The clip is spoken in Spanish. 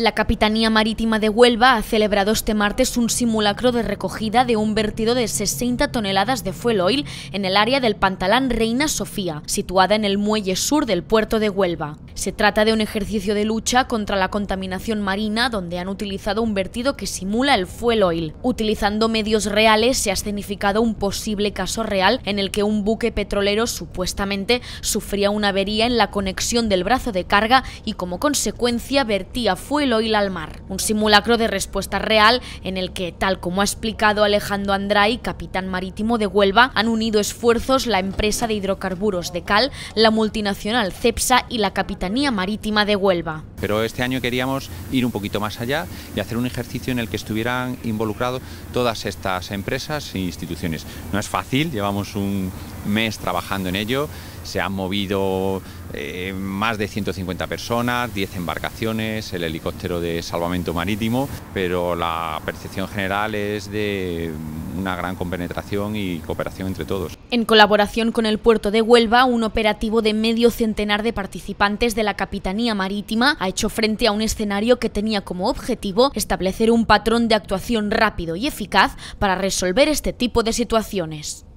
La Capitanía Marítima de Huelva ha celebrado este martes un simulacro de recogida de un vertido de 60 toneladas de fuel oil en el área del Pantalán Reina Sofía, situada en el muelle sur del puerto de Huelva. Se trata de un ejercicio de lucha contra la contaminación marina donde han utilizado un vertido que simula el fuel oil. Utilizando medios reales se ha escenificado un posible caso real en el que un buque petrolero supuestamente sufría una avería en la conexión del brazo de carga y como consecuencia vertía fuel el al mar. Un simulacro de respuesta real en el que, tal como ha explicado Alejandro Andray, capitán marítimo de Huelva, han unido esfuerzos la empresa de hidrocarburos de Cal, la multinacional CEPSA y la Capitanía Marítima de Huelva. Pero este año queríamos ir un poquito más allá y hacer un ejercicio en el que estuvieran involucrados todas estas empresas e instituciones. No es fácil, llevamos un mes trabajando en ello se han movido eh, más de 150 personas, 10 embarcaciones, el helicóptero de salvamento marítimo, pero la percepción general es de una gran compenetración y cooperación entre todos. En colaboración con el puerto de Huelva, un operativo de medio centenar de participantes de la Capitanía Marítima ha hecho frente a un escenario que tenía como objetivo establecer un patrón de actuación rápido y eficaz para resolver este tipo de situaciones.